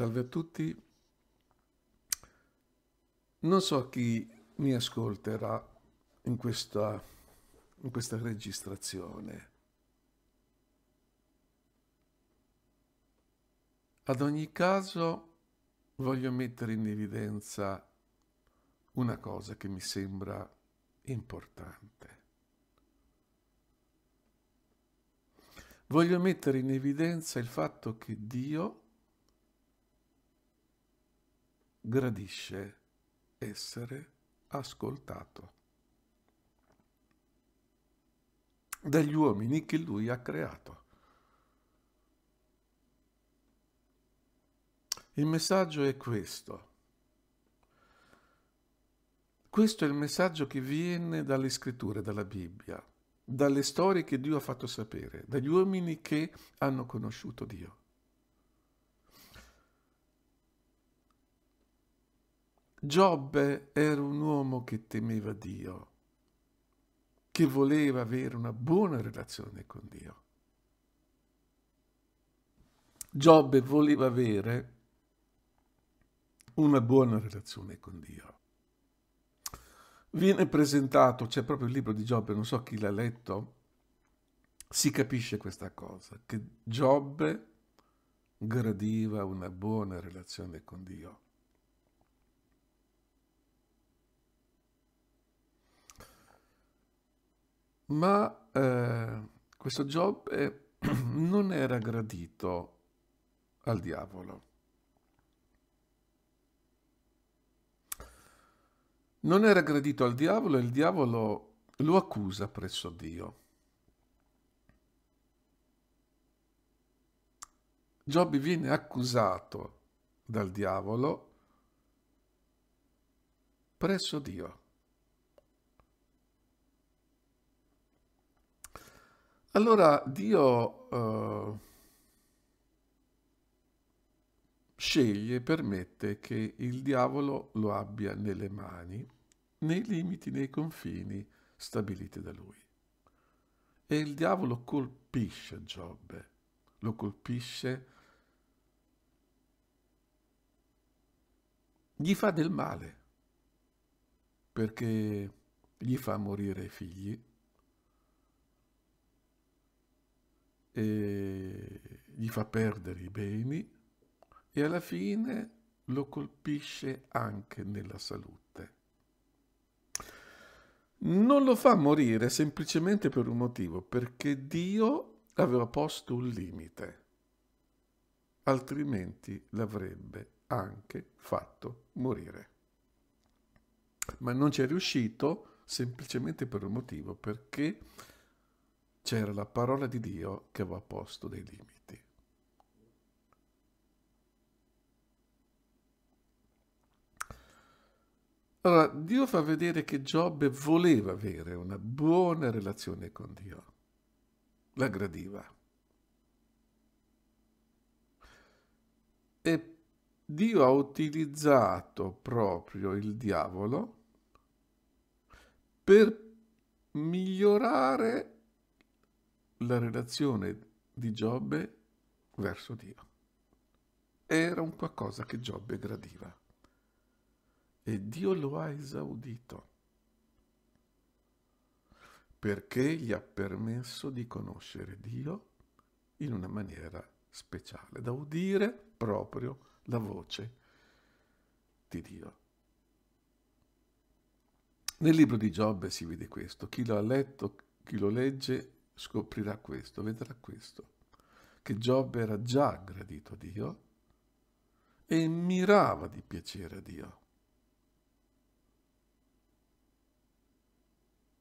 Salve a tutti. Non so chi mi ascolterà in questa, in questa registrazione. Ad ogni caso voglio mettere in evidenza una cosa che mi sembra importante. Voglio mettere in evidenza il fatto che Dio gradisce essere ascoltato dagli uomini che lui ha creato. Il messaggio è questo. Questo è il messaggio che viene dalle scritture, dalla Bibbia, dalle storie che Dio ha fatto sapere, dagli uomini che hanno conosciuto Dio. Giobbe era un uomo che temeva Dio, che voleva avere una buona relazione con Dio. Giobbe voleva avere una buona relazione con Dio. Viene presentato, c'è proprio il libro di Giobbe, non so chi l'ha letto, si capisce questa cosa, che Giobbe gradiva una buona relazione con Dio. ma eh, questo Giobbe non era gradito al diavolo. Non era gradito al diavolo e il diavolo lo accusa presso Dio. Giobbe viene accusato dal diavolo presso Dio. Allora Dio eh, sceglie, permette che il diavolo lo abbia nelle mani, nei limiti, nei confini stabiliti da lui. E il diavolo colpisce Giobbe, lo colpisce, gli fa del male, perché gli fa morire i figli, gli fa perdere i beni e alla fine lo colpisce anche nella salute. Non lo fa morire semplicemente per un motivo, perché Dio aveva posto un limite, altrimenti l'avrebbe anche fatto morire. Ma non ci è riuscito semplicemente per un motivo, perché c'era la parola di Dio che aveva posto dei limiti. Allora, Dio fa vedere che Giobbe voleva avere una buona relazione con Dio, la gradiva. E Dio ha utilizzato proprio il diavolo per migliorare la relazione di Giobbe verso Dio. Era un qualcosa che Giobbe gradiva e Dio lo ha esaudito perché gli ha permesso di conoscere Dio in una maniera speciale, da udire proprio la voce di Dio. Nel libro di Giobbe si vede questo, chi lo ha letto, chi lo legge scoprirà questo, vedrà questo, che Giobbe era già gradito a Dio e mirava di piacere a Dio.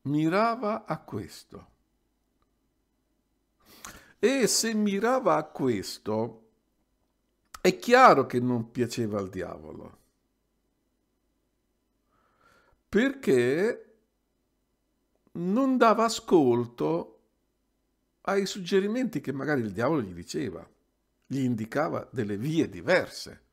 Mirava a questo. E se mirava a questo, è chiaro che non piaceva al diavolo. Perché non dava ascolto ai suggerimenti che magari il diavolo gli diceva, gli indicava delle vie diverse.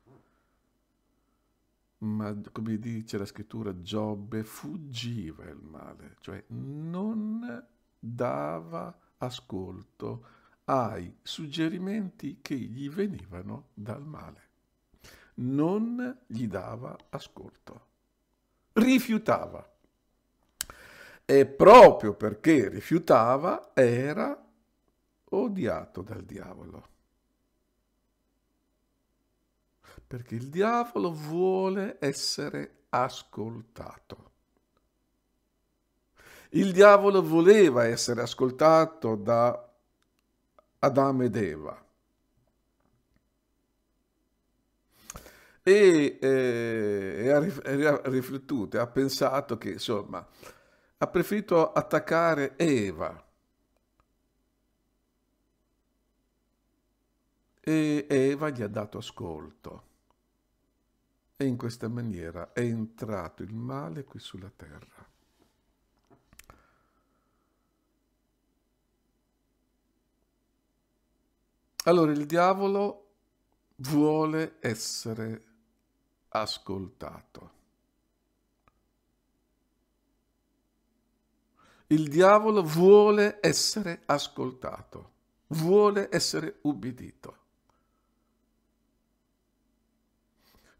Ma come dice la scrittura, Giobbe fuggiva il male, cioè non dava ascolto ai suggerimenti che gli venivano dal male. Non gli dava ascolto. Rifiutava. E proprio perché rifiutava era odiato dal diavolo. Perché il diavolo vuole essere ascoltato. Il diavolo voleva essere ascoltato da Adamo ed Eva. E, eh, ha, riflettuto, ha pensato che, insomma, ha preferito attaccare Eva e Eva gli ha dato ascolto. E in questa maniera è entrato il male qui sulla terra. Allora il diavolo vuole essere ascoltato. Il diavolo vuole essere ascoltato, vuole essere ubbidito.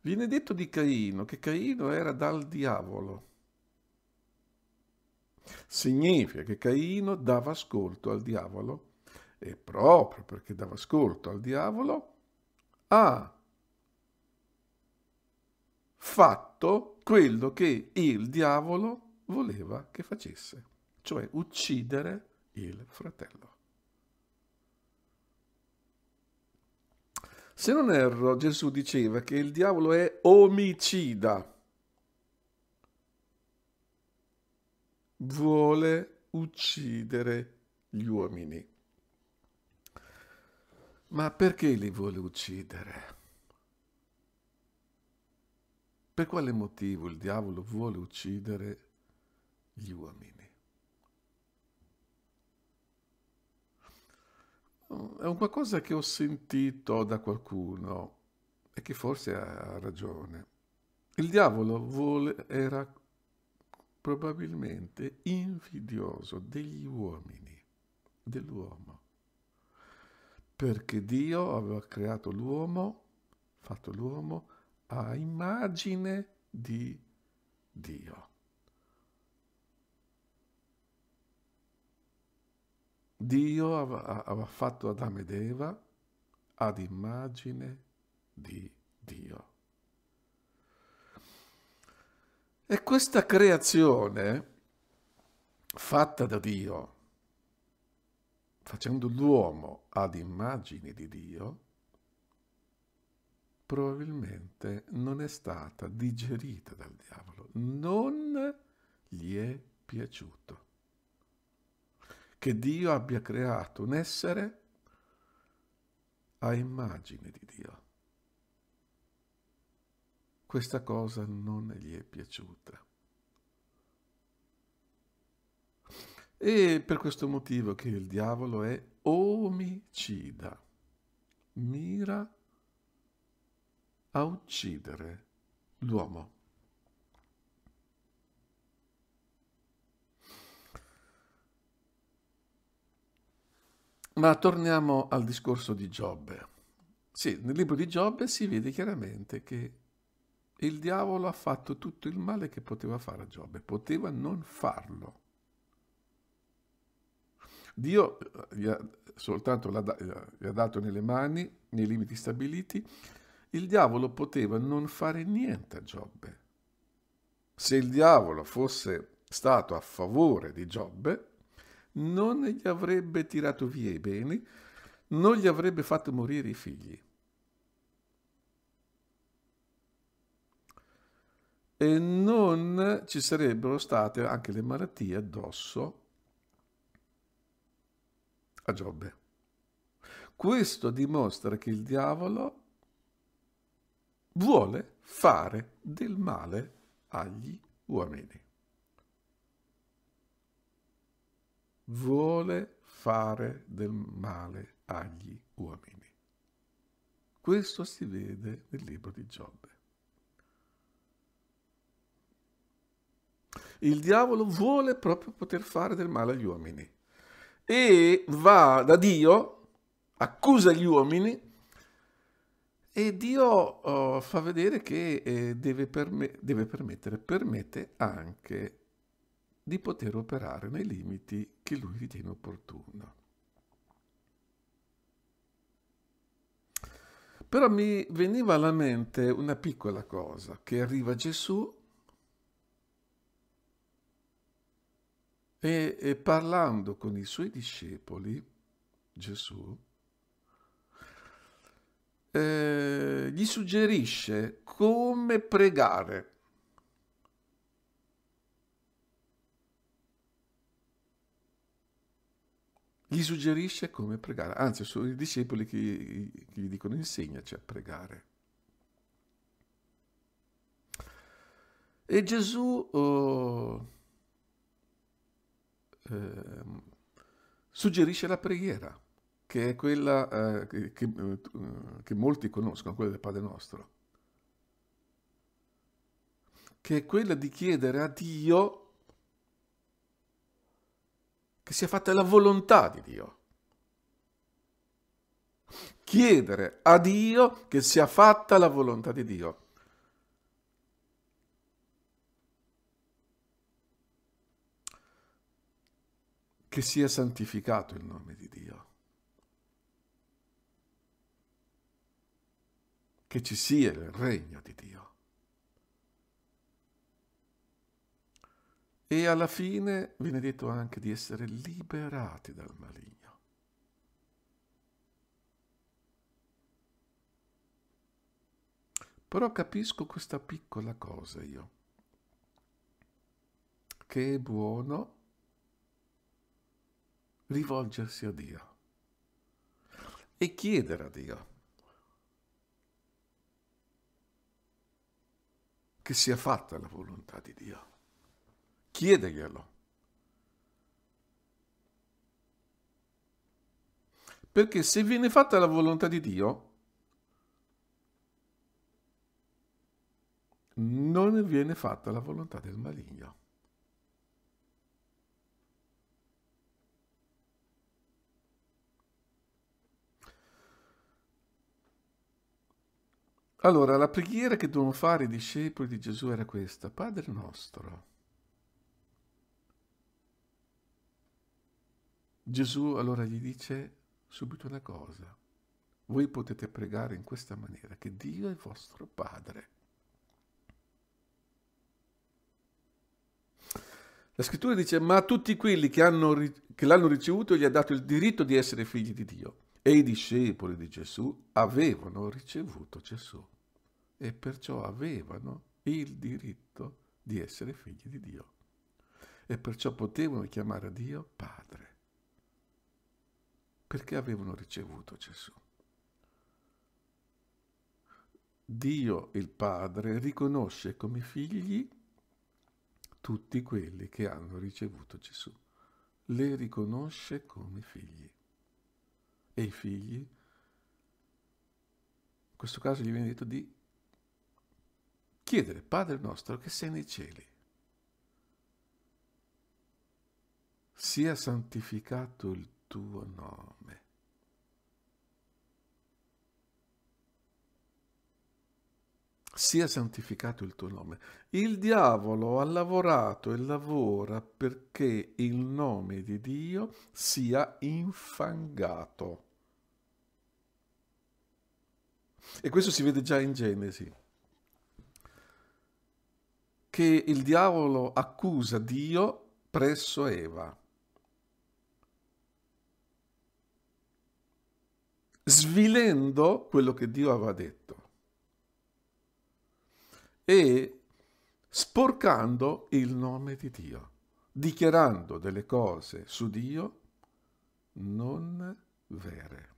Viene detto di Caino che Caino era dal diavolo. Significa che Caino dava ascolto al diavolo e proprio perché dava ascolto al diavolo ha fatto quello che il diavolo voleva che facesse, cioè uccidere il fratello. Se non erro, Gesù diceva che il diavolo è omicida. Vuole uccidere gli uomini. Ma perché li vuole uccidere? Per quale motivo il diavolo vuole uccidere gli uomini? È un qualcosa che ho sentito da qualcuno e che forse ha ragione. Il diavolo vuole, era probabilmente invidioso degli uomini, dell'uomo, perché Dio aveva creato l'uomo, fatto l'uomo a immagine di Dio. Dio aveva fatto Adamo ed Eva ad immagine di Dio. E questa creazione fatta da Dio, facendo l'uomo ad immagine di Dio, probabilmente non è stata digerita dal diavolo, non gli è piaciuto che Dio abbia creato un essere a immagine di Dio. Questa cosa non gli è piaciuta. E per questo motivo che il diavolo è omicida, mira a uccidere l'uomo. Ma torniamo al discorso di Giobbe. Sì, nel libro di Giobbe si vede chiaramente che il diavolo ha fatto tutto il male che poteva fare a Giobbe, poteva non farlo. Dio eh, gli ha, soltanto gli ha dato nelle mani, nei limiti stabiliti, il diavolo poteva non fare niente a Giobbe. Se il diavolo fosse stato a favore di Giobbe, non gli avrebbe tirato via i beni, non gli avrebbe fatto morire i figli. E non ci sarebbero state anche le malattie addosso a Giobbe. Questo dimostra che il diavolo vuole fare del male agli uomini. vuole fare del male agli uomini. Questo si vede nel libro di Giobbe. Il diavolo vuole proprio poter fare del male agli uomini e va da Dio, accusa gli uomini e Dio oh, fa vedere che eh, deve, perme deve permettere, permette anche di poter operare nei limiti che lui ritiene opportuno. Però mi veniva alla mente una piccola cosa, che arriva Gesù e, e parlando con i suoi discepoli, Gesù, eh, gli suggerisce come pregare. Gli suggerisce come pregare, anzi sono i discepoli che, che gli dicono insegnaci cioè, a pregare. E Gesù oh, eh, suggerisce la preghiera, che è quella eh, che, che, eh, che, molti conoscono, quella del Padre nostro, che è quella di chiedere a Dio che sia fatta la volontà di Dio. Chiedere a Dio che sia fatta la volontà di Dio. Che sia santificato il nome di Dio. Che ci sia il regno di Dio. E alla fine viene detto anche di essere liberati dal maligno. Però capisco questa piccola cosa io, che è buono rivolgersi a Dio e chiedere a Dio che sia fatta la volontà di Dio chiedeglielo. Perché se viene fatta la volontà di Dio, non viene fatta la volontà del maligno. Allora, la preghiera che devono fare i discepoli di Gesù era questa, Padre nostro. Gesù allora gli dice subito una cosa. Voi potete pregare in questa maniera, che Dio è vostro Padre. La scrittura dice, ma tutti quelli che, hanno, che l'hanno ricevuto gli ha dato il diritto di essere figli di Dio. E i discepoli di Gesù avevano ricevuto Gesù e perciò avevano il diritto di essere figli di Dio. E perciò potevano chiamare Dio Padre perché avevano ricevuto Gesù. Dio il Padre riconosce come figli tutti quelli che hanno ricevuto Gesù. Le riconosce come figli. E i figli, in questo caso gli viene detto di chiedere, Padre nostro, che sei nei cieli, sia santificato il tuo nome. Sia santificato il tuo nome. Il diavolo ha lavorato e lavora perché il nome di Dio sia infangato. E questo si vede già in Genesi, che il diavolo accusa Dio presso Eva. svilendo quello che Dio aveva detto e sporcando il nome di Dio, dichiarando delle cose su Dio non vere.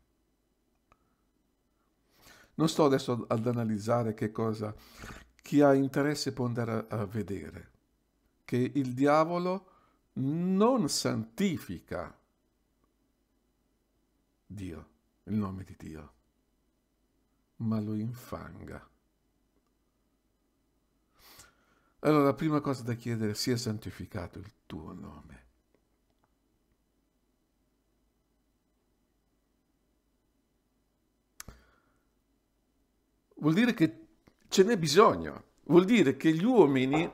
Non sto adesso ad analizzare che cosa chi ha interesse può andare a, vedere, che il diavolo non santifica Dio il nome di Dio, ma lo infanga. Allora, la prima cosa da chiedere, è sia santificato il tuo nome. Vuol dire che ce n'è bisogno, vuol dire che gli uomini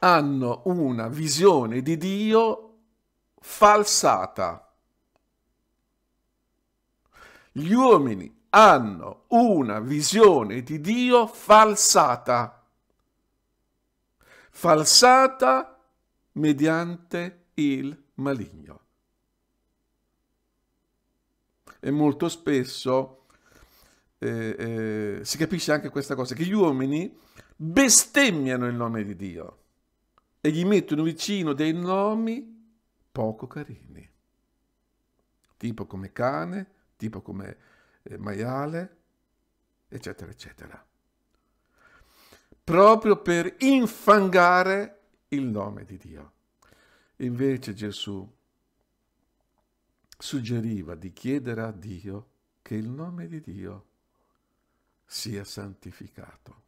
hanno una visione di Dio falsata gli uomini hanno una visione di Dio falsata, falsata mediante il maligno. E molto spesso eh, eh, si capisce anche questa cosa, che gli uomini bestemmiano il nome di Dio e gli mettono vicino dei nomi poco carini, tipo come cane, tipo come eh, maiale, eccetera, eccetera. Proprio per infangare il nome di Dio. Invece Gesù suggeriva di chiedere a Dio che il nome di Dio sia santificato.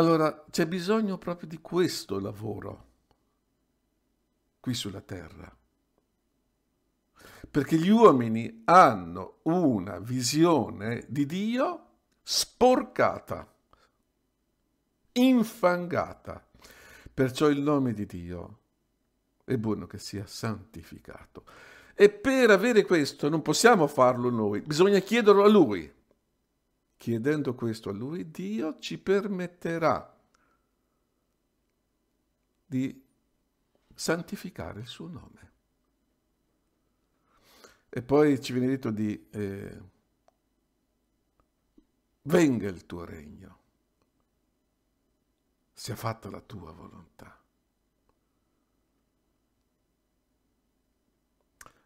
Allora c'è bisogno proprio di questo lavoro qui sulla terra, perché gli uomini hanno una visione di Dio sporcata, infangata. Perciò il nome di Dio è buono che sia santificato. E per avere questo non possiamo farlo noi, bisogna chiederlo a Lui. Chiedendo questo a lui, Dio ci permetterà di santificare il suo nome. E poi ci viene detto di eh, venga il tuo regno, sia fatta la tua volontà.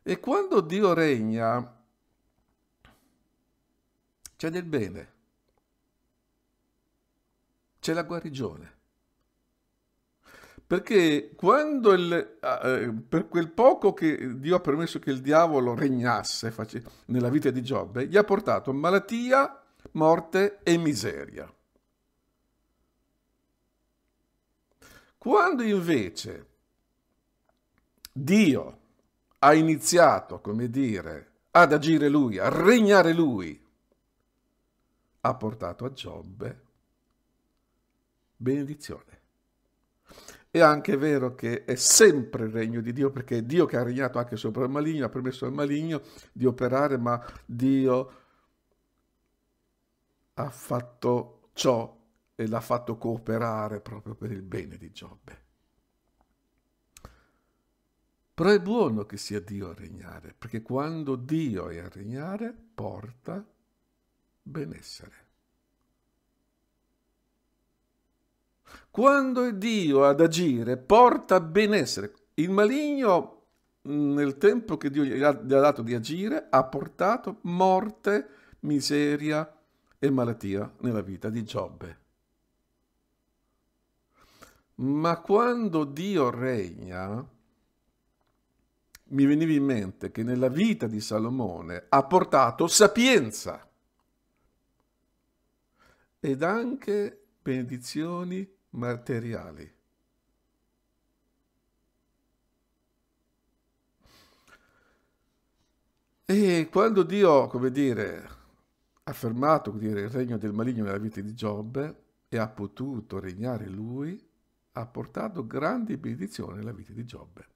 E quando Dio regna, c'è del bene. C'è la guarigione. Perché quando il, eh, eh, per quel poco che Dio ha permesso che il diavolo regnasse face, nella vita di Giobbe, gli ha portato malattia, morte e miseria. Quando invece Dio ha iniziato, come dire, ad agire lui, a regnare lui, ha portato a Giobbe benedizione. È anche vero che è sempre il regno di Dio, perché è Dio che ha regnato anche sopra il maligno, ha permesso al maligno di operare, ma Dio ha fatto ciò e l'ha fatto cooperare proprio per il bene di Giobbe. Però è buono che sia Dio a regnare, perché quando Dio è a regnare porta benessere. Quando è Dio ad agire porta benessere. Il maligno mm, nel tempo che Dio gli ha dato di agire ha portato morte, miseria e malattia nella vita di Giobbe. Ma quando Dio regna, mi veniva in mente che nella vita di Salomone ha portato sapienza ed anche benedizioni materiali. E quando Dio, come dire, ha affermato come dire, il regno del maligno nella vita di Giobbe e ha potuto regnare lui, ha portato grandi benedizioni nella vita di Giobbe.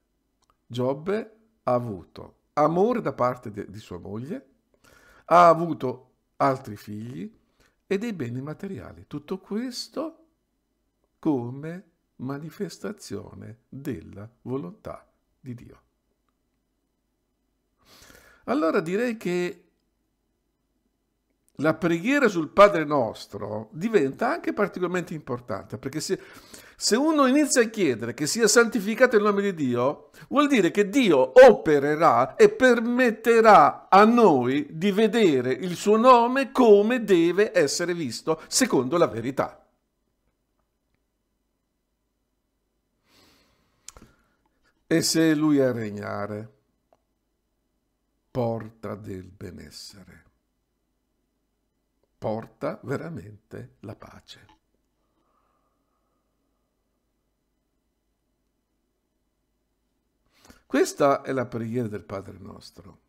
Giobbe ha avuto amore da parte de- di sua moglie, ha avuto altri figli, e dei beni materiali. Tutto questo come manifestazione della volontà di Dio. Allora direi che la preghiera sul Padre nostro diventa anche particolarmente importante, perché se, se uno inizia a chiedere che sia santificato il nome di Dio, vuol dire che Dio opererà e permetterà a noi di vedere il suo nome come deve essere visto, secondo la verità. E se lui è a regnare, porta del benessere, porta veramente la pace. Questa è la preghiera del Padre nostro.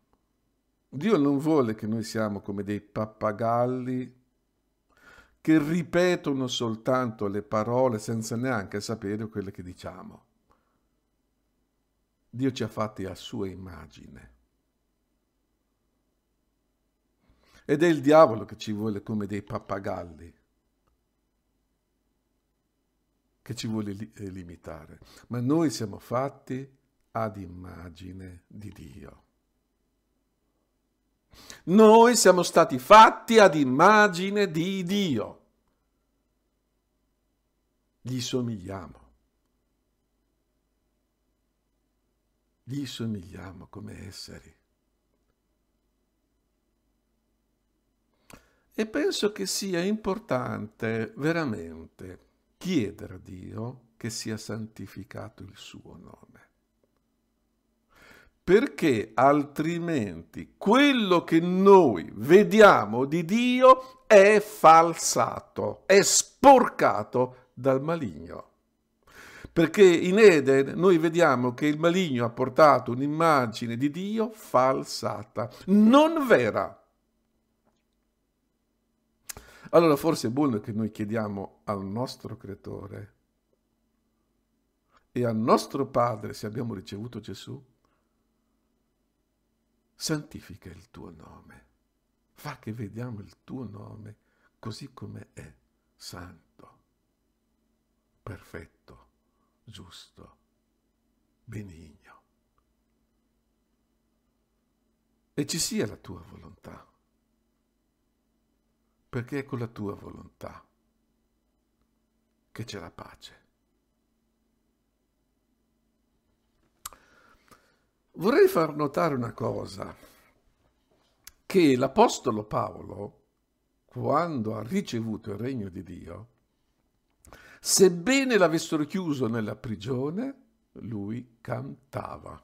Dio non vuole che noi siamo come dei pappagalli che ripetono soltanto le parole senza neanche sapere quello che diciamo. Dio ci ha fatti a sua immagine. Ed è il diavolo che ci vuole come dei pappagalli, che ci vuole li limitare. Ma noi siamo fatti ad immagine di Dio. Noi siamo stati fatti ad immagine di Dio. Gli somigliamo. Gli somigliamo come esseri. E penso che sia importante veramente chiedere a Dio che sia santificato il suo nome perché altrimenti quello che noi vediamo di Dio è falsato, è sporcato dal maligno. Perché in Eden noi vediamo che il maligno ha portato un'immagine di Dio falsata, non vera. Allora forse è buono che noi chiediamo al nostro creatore e al nostro Padre se abbiamo ricevuto Gesù santifica il tuo nome, fa che vediamo il tuo nome così come è, santo, perfetto, giusto, benigno. E ci sia la tua volontà, perché è con la tua volontà che c'è la pace. Vorrei far notare una cosa, che l'Apostolo Paolo, quando ha ricevuto il regno di Dio, sebbene l'avessero chiuso nella prigione, lui cantava.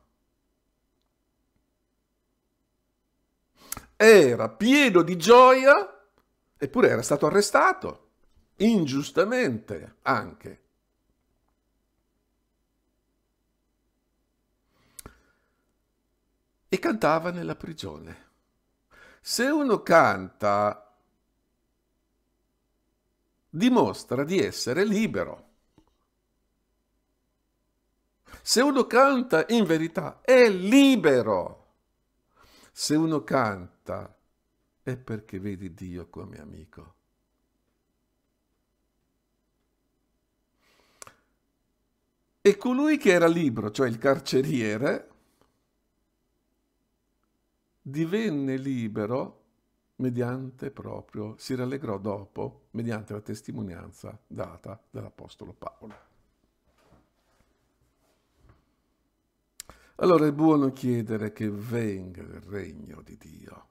Era pieno di gioia, eppure era stato arrestato, ingiustamente anche. e cantava nella prigione. Se uno canta, dimostra di essere libero. Se uno canta in verità è libero. Se uno canta è perché vedi Dio come amico. E colui che era libero, cioè il carceriere, divenne libero mediante proprio, si rallegrò dopo, mediante la testimonianza data dall'Apostolo Paolo. Allora è buono chiedere che venga il regno di Dio,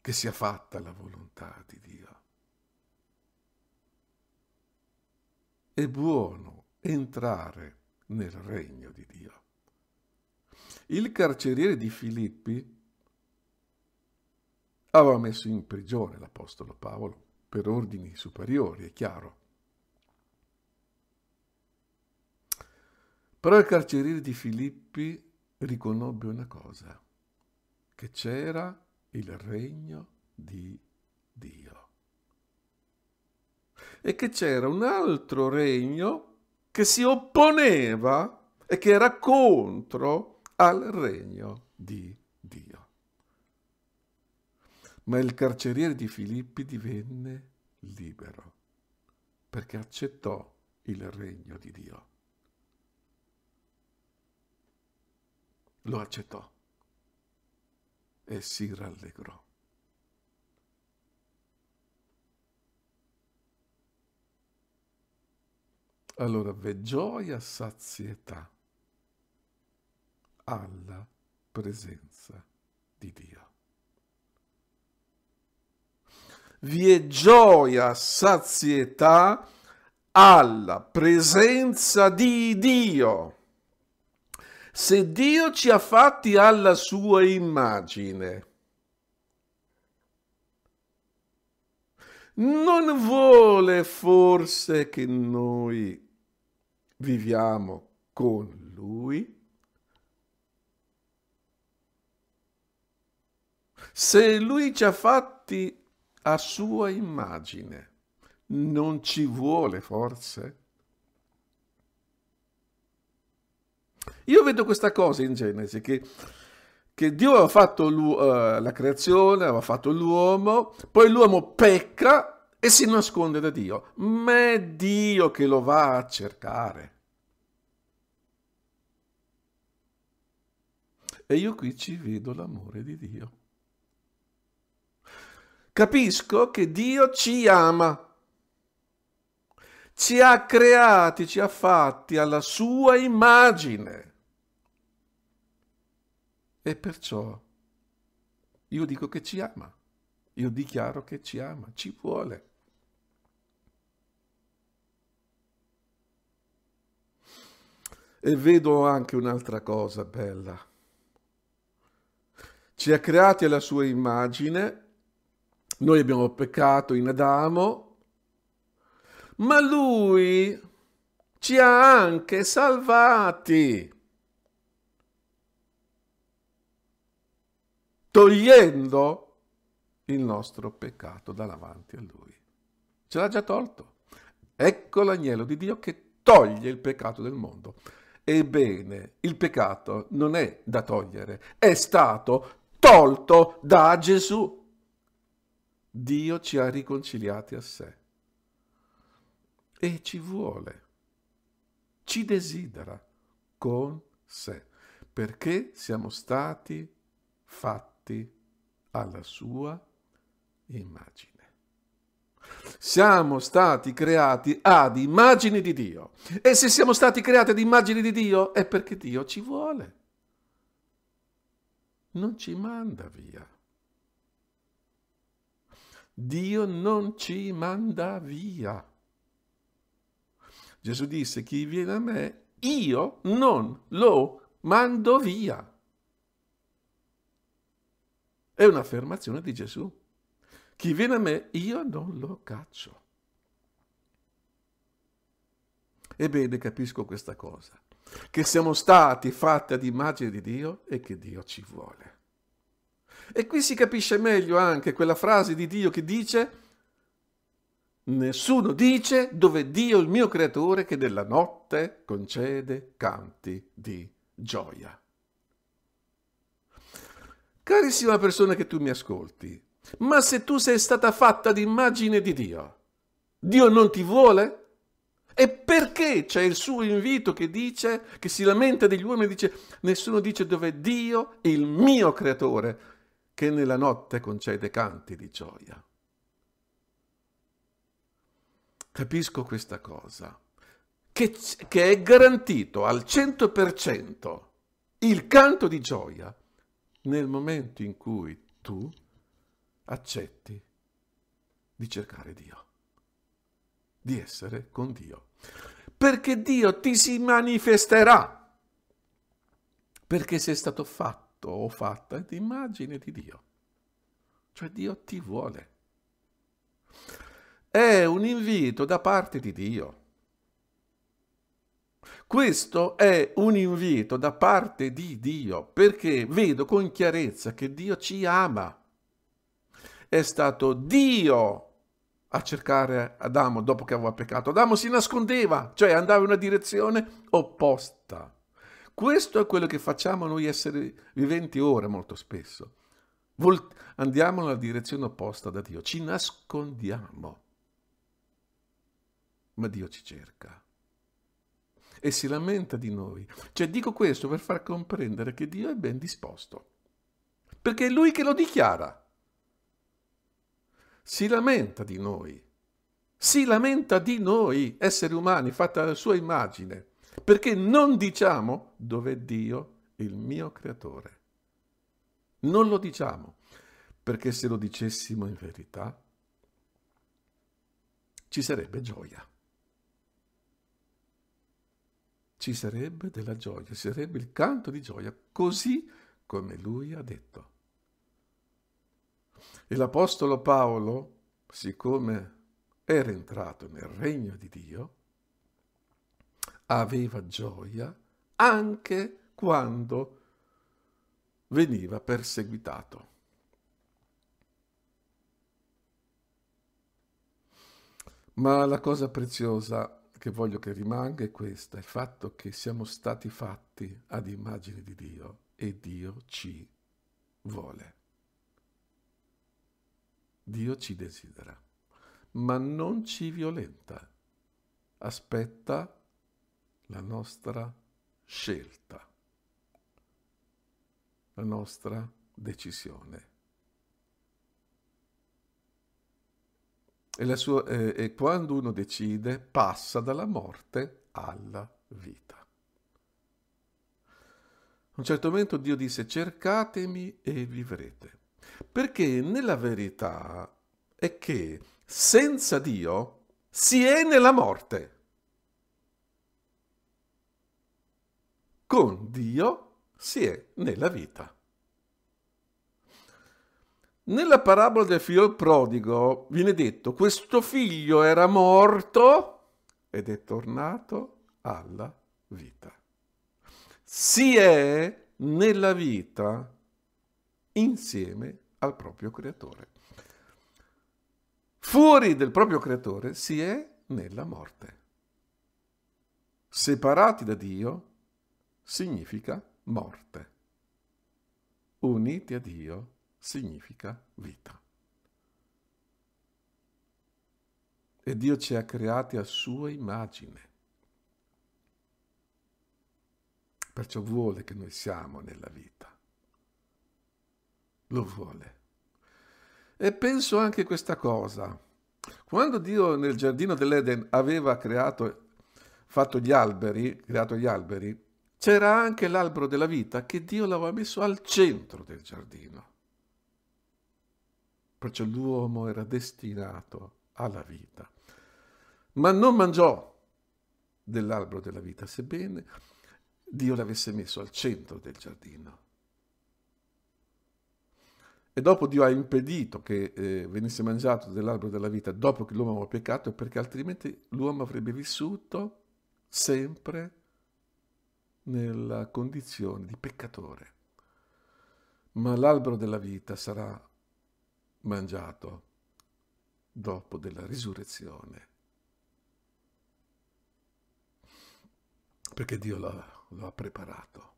che sia fatta la volontà di Dio. È buono entrare nel regno di Dio. Il carceriere di Filippi aveva messo in prigione l'Apostolo Paolo per ordini superiori, è chiaro. Però il carceriere di Filippi riconobbe una cosa, che c'era il regno di Dio e che c'era un altro regno che si opponeva e che era contro al regno di Dio. Ma il carceriere di Filippi divenne libero perché accettò il regno di Dio. Lo accettò e si rallegrò. Allora, ve gioia, sazietà alla presenza di Dio. Vi è gioia, sazietà alla presenza di Dio. Se Dio ci ha fatti alla sua immagine, non vuole forse che noi viviamo con Lui? Se lui ci ha fatti a sua immagine, non ci vuole forse? Io vedo questa cosa in Genesi, che, che Dio aveva fatto eh, la creazione, aveva fatto l'uomo, poi l'uomo pecca e si nasconde da Dio, ma è Dio che lo va a cercare. E io qui ci vedo l'amore di Dio. Capisco che Dio ci ama, ci ha creati, ci ha fatti alla sua immagine. E perciò io dico che ci ama, io dichiaro che ci ama, ci vuole. E vedo anche un'altra cosa bella. Ci ha creati alla sua immagine noi abbiamo peccato in Adamo, ma lui ci ha anche salvati, togliendo il nostro peccato davanti a lui. Ce l'ha già tolto. Ecco l'agnello di Dio che toglie il peccato del mondo. Ebbene, il peccato non è da togliere, è stato tolto da Gesù. Dio ci ha riconciliati a sé e ci vuole, ci desidera con sé, perché siamo stati fatti alla sua immagine. Siamo stati creati ad immagini di Dio e se siamo stati creati ad immagini di Dio è perché Dio ci vuole, non ci manda via. Dio non ci manda via. Gesù disse, chi viene a me, io non lo mando via. È un'affermazione di Gesù. Chi viene a me, io non lo caccio. Ebbene, capisco questa cosa, che siamo stati fatti ad immagine di Dio e che Dio ci vuole. E qui si capisce meglio anche quella frase di Dio che dice, nessuno dice dove Dio il mio creatore che della notte concede canti di gioia. Carissima persona che tu mi ascolti, ma se tu sei stata fatta d'immagine di Dio, Dio non ti vuole? E perché c'è il suo invito che dice, che si lamenta degli uomini e dice, nessuno dice dove Dio, il mio creatore, che nella notte concede canti di gioia. Capisco questa cosa, che, che è garantito al 100% il canto di gioia nel momento in cui tu accetti di cercare Dio, di essere con Dio. Perché Dio ti si manifesterà, perché sei stato fatto fatto o fatta è immagine di Dio. Cioè Dio ti vuole. È un invito da parte di Dio. Questo è un invito da parte di Dio perché vedo con chiarezza che Dio ci ama. È stato Dio a cercare Adamo dopo che aveva peccato. Adamo si nascondeva, cioè andava in una direzione opposta. Questo è quello che facciamo noi esseri viventi ora molto spesso. Vol- andiamo nella direzione opposta da Dio, ci nascondiamo. Ma Dio ci cerca e si lamenta di noi. Cioè dico questo per far comprendere che Dio è ben disposto, perché è Lui che lo dichiara. Si lamenta di noi, si lamenta di noi, esseri umani, fatta alla sua immagine perché non diciamo dove Dio, il mio creatore. Non lo diciamo, perché se lo dicessimo in verità ci sarebbe gioia. Ci sarebbe della gioia, ci sarebbe il canto di gioia, così come lui ha detto. E l'Apostolo Paolo, siccome era entrato nel regno di Dio, aveva gioia anche quando veniva perseguitato. Ma la cosa preziosa che voglio che rimanga è questa, il fatto che siamo stati fatti ad immagine di Dio e Dio ci vuole. Dio ci desidera, ma non ci violenta. Aspetta la nostra scelta, la nostra decisione. E, sua, eh, e, quando uno decide passa dalla morte alla vita. A un certo momento Dio disse cercatemi e vivrete, perché nella verità è che senza Dio si è nella morte. con Dio si è nella vita. Nella parabola del figlio prodigo viene detto questo figlio era morto ed è tornato alla vita. Si è nella vita insieme al proprio creatore. Fuori del proprio creatore si è nella morte. Separati da Dio significa morte. Uniti a Dio significa vita. E Dio ci ha creati a sua immagine. Perciò vuole che noi siamo nella vita. Lo vuole. E penso anche questa cosa. Quando Dio nel giardino dell'Eden aveva creato, fatto gli alberi, creato gli alberi, c'era anche l'albero della vita che Dio l'aveva messo al centro del giardino. Perciò l'uomo era destinato alla vita. Ma non mangiò dell'albero della vita, sebbene Dio l'avesse messo al centro del giardino. E dopo Dio ha impedito che eh, venisse mangiato dell'albero della vita dopo che l'uomo aveva peccato, perché altrimenti l'uomo avrebbe vissuto sempre nella condizione di peccatore. Ma l'albero della vita sarà mangiato dopo della risurrezione. Perché Dio lo ha preparato.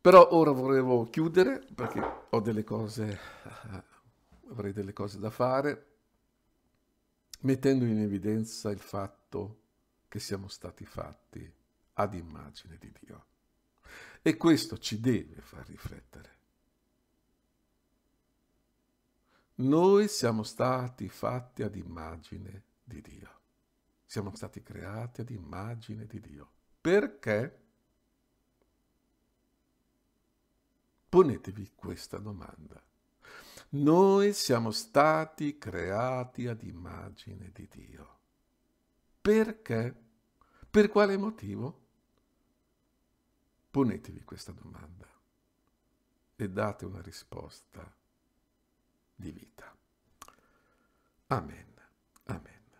Però ora volevo chiudere perché ho delle cose, avrei delle cose da fare, mettendo in evidenza il fatto che siamo stati fatti ad immagine di Dio. E questo ci deve far riflettere. Noi siamo stati fatti ad immagine di Dio. Siamo stati creati ad immagine di Dio. Perché? Ponetevi questa domanda. Noi siamo stati creati ad immagine di Dio. Perché? Per quale motivo? Ponetevi questa domanda e date una risposta di vita. Amen. Amen.